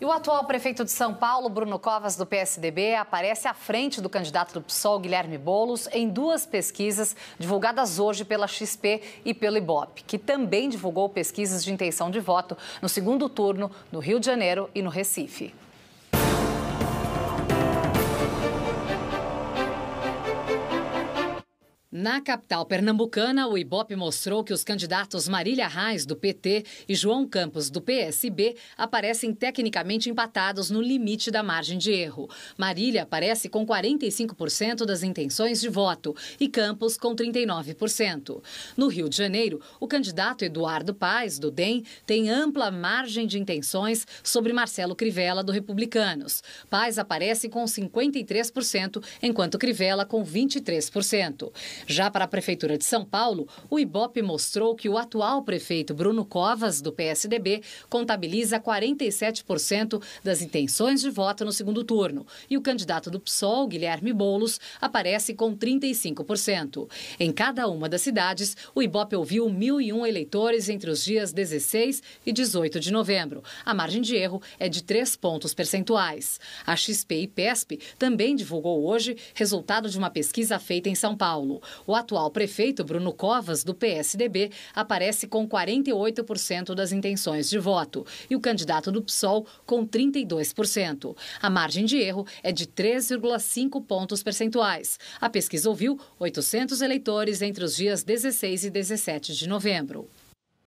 E o atual prefeito de São Paulo, Bruno Covas, do PSDB, aparece à frente do candidato do PSOL, Guilherme Bolos, em duas pesquisas divulgadas hoje pela XP e pelo IBOP, que também divulgou pesquisas de intenção de voto no segundo turno no Rio de Janeiro e no Recife. Na capital pernambucana, o IBOP mostrou que os candidatos Marília Reis, do PT, e João Campos, do PSB, aparecem tecnicamente empatados no limite da margem de erro. Marília aparece com 45% das intenções de voto e Campos com 39%. No Rio de Janeiro, o candidato Eduardo Paes, do DEM, tem ampla margem de intenções sobre Marcelo Crivella, do Republicanos. Paes aparece com 53%, enquanto Crivella com 23%. Já para a Prefeitura de São Paulo, o IBOP mostrou que o atual prefeito Bruno Covas, do PSDB, contabiliza 47% das intenções de voto no segundo turno e o candidato do PSOL, Guilherme Boulos, aparece com 35%. Em cada uma das cidades, o IBOP ouviu 1.001 eleitores entre os dias 16 e 18 de novembro. A margem de erro é de 3 pontos percentuais. A XP e PESP também divulgou hoje resultado de uma pesquisa feita em São Paulo. O atual prefeito, Bruno Covas, do PSDB, aparece com 48% das intenções de voto e o candidato do PSOL com 32%. A margem de erro é de 3,5 pontos percentuais. A pesquisa ouviu 800 eleitores entre os dias 16 e 17 de novembro.